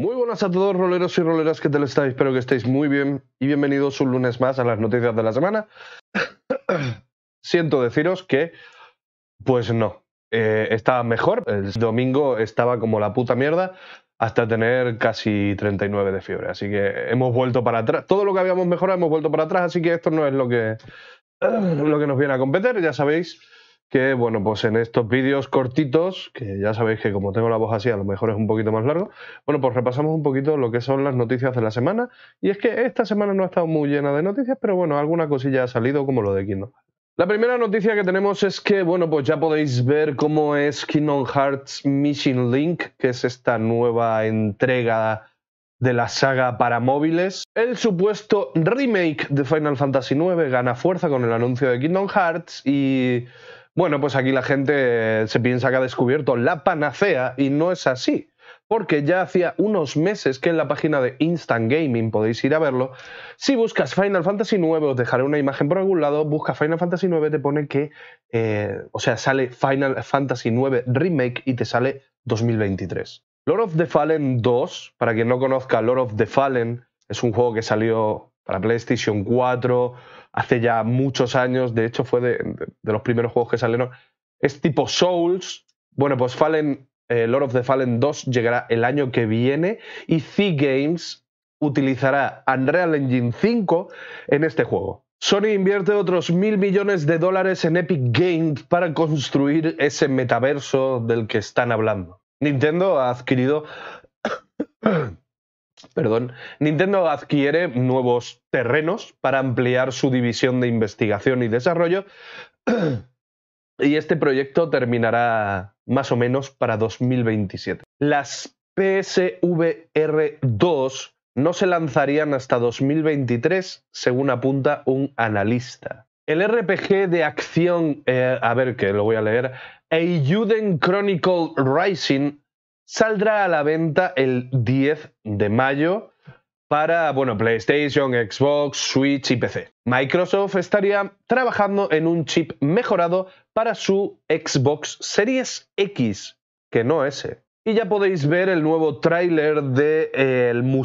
Muy buenas a todos, roleros y roleras, te tal estáis? Espero que estéis muy bien y bienvenidos un lunes más a las noticias de la semana. Siento deciros que, pues no, eh, estaba mejor. El domingo estaba como la puta mierda hasta tener casi 39 de fiebre. Así que hemos vuelto para atrás. Todo lo que habíamos mejorado hemos vuelto para atrás, así que esto no es lo que, lo que nos viene a competir, ya sabéis que bueno, pues en estos vídeos cortitos, que ya sabéis que como tengo la voz así a lo mejor es un poquito más largo, bueno, pues repasamos un poquito lo que son las noticias de la semana. Y es que esta semana no ha estado muy llena de noticias, pero bueno, alguna cosilla ha salido como lo de Kingdom. La primera noticia que tenemos es que, bueno, pues ya podéis ver cómo es Kingdom Hearts Mission Link, que es esta nueva entrega de la saga para móviles. El supuesto remake de Final Fantasy IX gana fuerza con el anuncio de Kingdom Hearts y bueno, pues aquí la gente eh, se piensa que ha descubierto la panacea y no es así, porque ya hacía unos meses que en la página de Instant Gaming podéis ir a verlo. Si buscas Final Fantasy IX, os dejaré una imagen por algún lado, busca Final Fantasy IX, te pone que, eh, o sea, sale Final Fantasy IX Remake y te sale 2023. Lord of the Fallen 2, para quien no conozca, Lord of the Fallen es un juego que salió para PlayStation 4, hace ya muchos años, de hecho fue de, los primeros juegos que salieron. Es tipo Souls, bueno, pues Fallen, eh, Lord of the Fallen 2 llegará el año que viene y C Games utilizará Unreal Engine 5 en este juego. Sony invierte otros mil millones de dólares en Epic Games para construir ese metaverso del que están hablando. Nintendo ha adquirido Perdón. Nintendo adquiere nuevos terrenos para ampliar su división de investigación y desarrollo y este proyecto terminará más o menos para 2027. Las PSVR 2 no se lanzarían hasta 2023, según apunta un analista. El RPG de acción, eh, a ver que lo voy a leer, Eiyuden Chronicle Rising saldrá a la venta el 10 de mayo para bueno, PlayStation, Xbox, Switch y PC. Microsoft estaría trabajando en un chip mejorado para su Xbox Series X, que no ese. Y ya podéis ver el nuevo tráiler del eh, el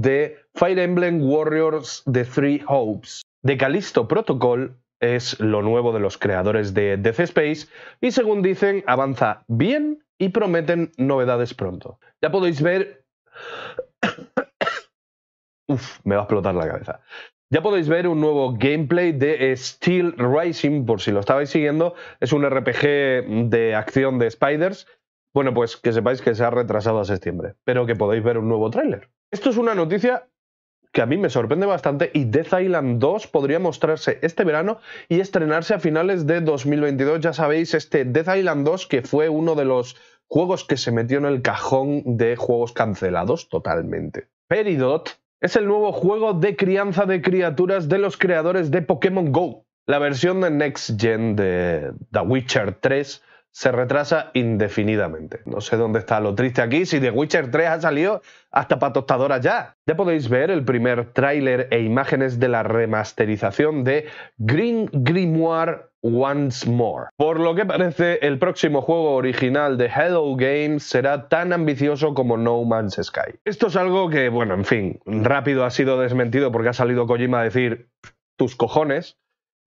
de Fire Emblem Warriors The Three Hopes. De Callisto Protocol es lo nuevo de los creadores de Death Space y según dicen avanza bien y prometen novedades pronto. Ya podéis ver... Uf, me va a explotar la cabeza. Ya podéis ver un nuevo gameplay de Steel Rising, por si lo estabais siguiendo. Es un RPG de acción de Spiders. Bueno, pues que sepáis que se ha retrasado a septiembre, pero que podéis ver un nuevo tráiler. Esto es una noticia que a mí me sorprende bastante, y Death Island 2 podría mostrarse este verano y estrenarse a finales de 2022. Ya sabéis, este Death Island 2, que fue uno de los juegos que se metió en el cajón de juegos cancelados totalmente. Peridot es el nuevo juego de crianza de criaturas de los creadores de Pokémon Go. La versión de Next Gen de The Witcher 3 se retrasa indefinidamente. No sé dónde está lo triste aquí, si The Witcher 3 ha salido hasta para tostadora ya. Ya podéis ver el primer tráiler e imágenes de la remasterización de Green Grimoire Once More. Por lo que parece, el próximo juego original de Hello Games será tan ambicioso como No Man's Sky. Esto es algo que, bueno, en fin, rápido ha sido desmentido porque ha salido Kojima a decir tus cojones,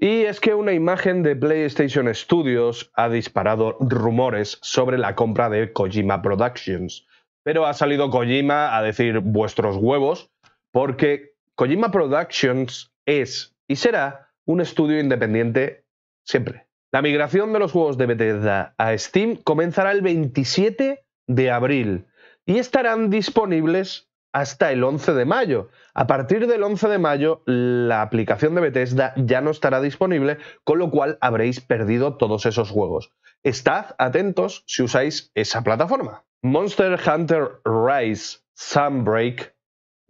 y es que una imagen de PlayStation Studios ha disparado rumores sobre la compra de Kojima Productions. Pero ha salido Kojima a decir vuestros huevos, porque Kojima Productions es y será un estudio independiente siempre. La migración de los juegos de Bethesda a Steam comenzará el 27 de abril y estarán disponibles hasta el 11 de mayo. A partir del 11 de mayo, la aplicación de Bethesda ya no estará disponible, con lo cual habréis perdido todos esos juegos. Estad atentos si usáis esa plataforma. Monster Hunter Rise Sunbreak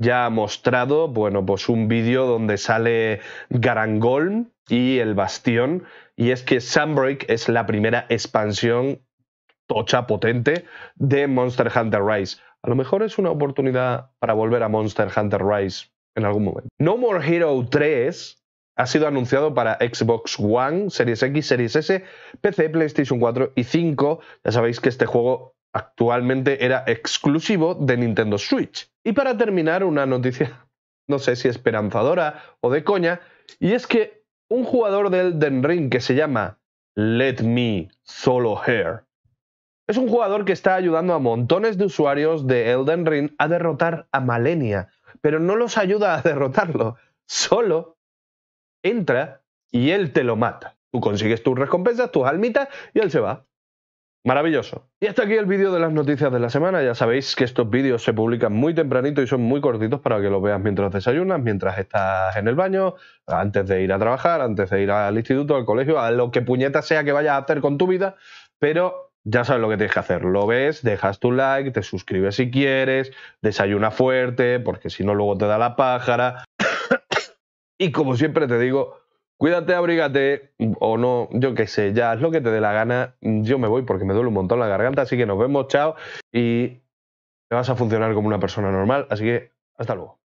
ya ha mostrado, bueno, pues un vídeo donde sale Garangolm y el Bastión, y es que Sunbreak es la primera expansión tocha potente de Monster Hunter Rise a lo mejor es una oportunidad para volver a Monster Hunter Rise en algún momento. No More Hero 3 ha sido anunciado para Xbox One, Series X, Series S, PC, PlayStation 4 y 5. Ya sabéis que este juego actualmente era exclusivo de Nintendo Switch. Y para terminar, una noticia, no sé si esperanzadora o de coña, y es que un jugador del Den Ring que se llama Let Me Solo Hair es un jugador que está ayudando a montones de usuarios de Elden Ring a derrotar a Malenia, pero no los ayuda a derrotarlo. Solo entra y él te lo mata. Tú consigues tus recompensas, tus almitas y él se va. Maravilloso. Y hasta aquí el vídeo de las noticias de la semana. Ya sabéis que estos vídeos se publican muy tempranito y son muy cortitos para que los veas mientras desayunas, mientras estás en el baño, antes de ir a trabajar, antes de ir al instituto, al colegio, a lo que puñeta sea que vayas a hacer con tu vida. Pero ya sabes lo que tienes que hacer. Lo ves, dejas tu like, te suscribes si quieres, desayuna fuerte, porque si no luego te da la pájara. y como siempre te digo, cuídate, abrígate o no, yo qué sé, ya es lo que te dé la gana. Yo me voy porque me duele un montón la garganta, así que nos vemos, chao. Y te vas a funcionar como una persona normal, así que hasta luego.